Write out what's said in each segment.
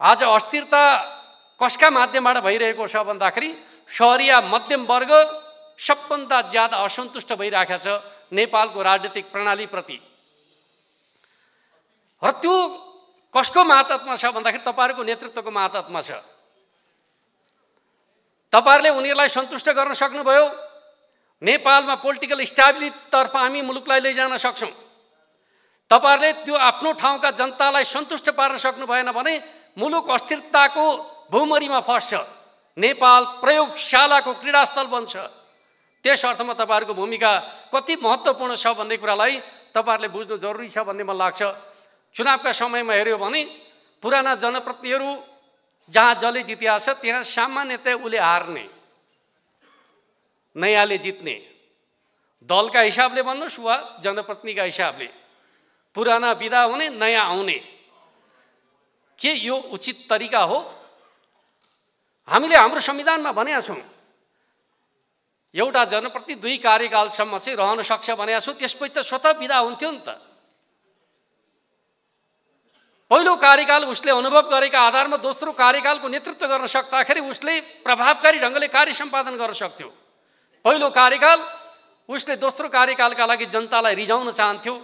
आज अस्थिरता कसका माध्यमबाट भइरहेको छ भन्दाखेरि सहरिया मध्यम वर्ग सबभन्दा ज्यादा असन्तुष्ट भइरहेको छ नेपालको राजनीतिक प्रणालीप्रति र त्यो कसको महातत्मा छ भन्दाखेरि तपाईँहरूको नेतृत्वको महातत्मा छ तपाईँहरूले उनीहरूलाई सन्तुष्ट गर्न सक्नुभयो नेपालमा पोलिटिकल स्टाबिलिटीतर्फ हामी मुलुकलाई लैजान सक्छौँ तपाईँहरूले त्यो आफ्नो ठाउँका जनतालाई सन्तुष्ट पार्न सक्नु भएन भने मुलुक अस्थिरताको भुमरीमा फस्छ नेपाल प्रयोगशालाको क्रीडास्थल बन्छ त्यस अर्थमा तपाईँहरूको भूमिका कति महत्त्वपूर्ण छ भन्ने कुरालाई तपाईँहरूले बुझ्नु जरुरी छ भन्ने मलाई लाग्छ चुनावका समयमा हेऱ्यो भने पुराना जनप्रतिहरू जहाँ जसले जितिया छ त्यहाँ सामान्यतया उसले हार्ने नयाँले जित्ने दलका हिसाबले भन्नुहोस् वा जनप्रतिनिधिका हिसाबले पुराना विदा हुने नयाँ आउने के यो उचित तरिका हो हामीले हाम्रो संविधानमा भनेका छौँ एउटा जनप्रति दुई कार्यकालसम्म चाहिँ रहन सक्छ भनेका छौँ त्यसपछि त स्वतः विदा हुन्थ्यो नि त पहिलो कार्यकाल उसले अनुभव गरेका आधारमा दोस्रो कार्यकालको नेतृत्व गर्न सक्दाखेरि उसले प्रभावकारी ढङ्गले कार्य सम्पादन गर्न सक्थ्यो पहिलो कार्यकाल उसले दोस्रो कार्यकालका लागि जनतालाई रिझाउन चाहन्थ्यो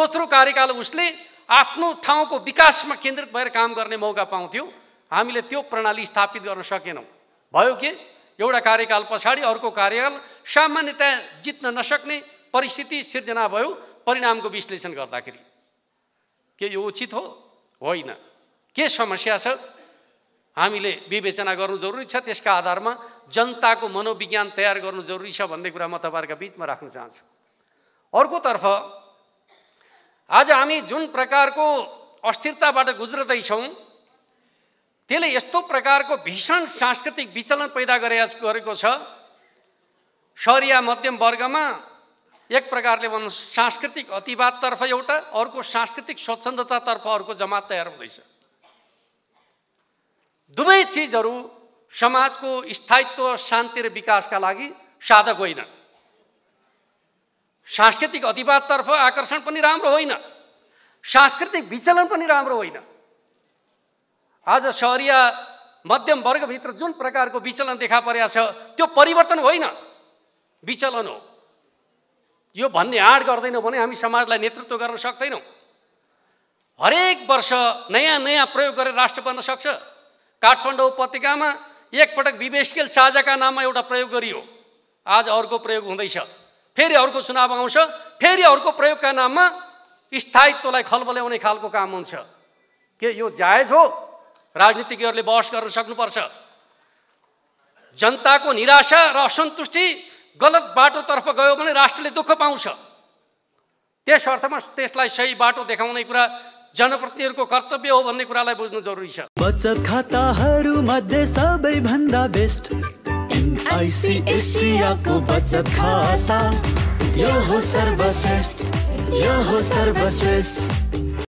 दोस्रो कार्यकाल उसले आफ्नो ठाउँको विकासमा केन्द्रित भएर काम गर्ने मौका पाउँथ्यौँ हामीले त्यो प्रणाली स्थापित गर्न सकेनौँ भयो के एउटा कार्यकाल पछाडि अर्को कार्यकाल सामान्यतया जित्न नसक्ने परिस्थिति सिर्जना भयो परिणामको विश्लेषण गर्दाखेरि के यो उचित हो होइन के समस्या छ हामीले विवेचना गर्नु जरुरी छ त्यसका आधारमा जनताको मनोविज्ञान तयार गर्नु जरुरी छ भन्ने कुरा म तपाईँहरूका बिचमा राख्न चाहन्छु अर्कोतर्फ आज हामी जुन प्रकारको अस्थिरताबाट गुज्रदैछौँ त्यसले यस्तो प्रकारको भीषण सांस्कृतिक विचलन पैदा गरे गरेको छ या मध्यम वर्गमा एक प्रकारले भनौँ सांस्कृतिक अतिवादतर्फ एउटा अर्को सांस्कृतिक स्वच्छन्दतातर्फ अर्को जमात तयार हुँदैछ दुवै चिजहरू समाजको स्थायित्व शान्ति र विकासका लागि साधक होइनन् सांस्कृतिक अतिवादतर्फ आकर्षण पनि राम्रो होइन सांस्कृतिक विचलन पनि राम्रो होइन आज सहरिया मध्यम वर्गभित्र जुन प्रकारको विचलन देखा परेको छ त्यो परिवर्तन होइन विचलन हो यो भन्ने आँट गर्दैनौँ भने हामी समाजलाई नेतृत्व गर्न सक्दैनौँ हरेक वर्ष नयाँ नयाँ प्रयोग गरेर राष्ट्र बन्न सक्छ काठमाडौँ उपत्यकामा एकपटक विवेशकेल चाजाका नाममा एउटा प्रयोग गरियो आज अर्को प्रयोग हुँदैछ फेरि अर्को चुनाव आउँछ फेरि अर्को प्रयोगका नाममा स्थायित्वलाई खलबल्याउने खालको काम हुन्छ के यो जायज हो राजनीतिज्ञहरूले बहस गर्न सक्नुपर्छ जनताको निराशा र असन्तुष्टि गलत बाटोतर्फ गयो भने राष्ट्रले दुःख पाउँछ त्यस अर्थमा त्यसलाई सही बाटो देखाउने कुरा जनप्रतिनिधिहरूको कर्तव्य हो भन्ने कुरालाई बुझ्नु जरुरी छ बचत मध्ये सबैभन्दा best N I C Asia को बचत खाता यह हो सर्वश्रेष्ठ यह हो सर्वश्रेष्ठ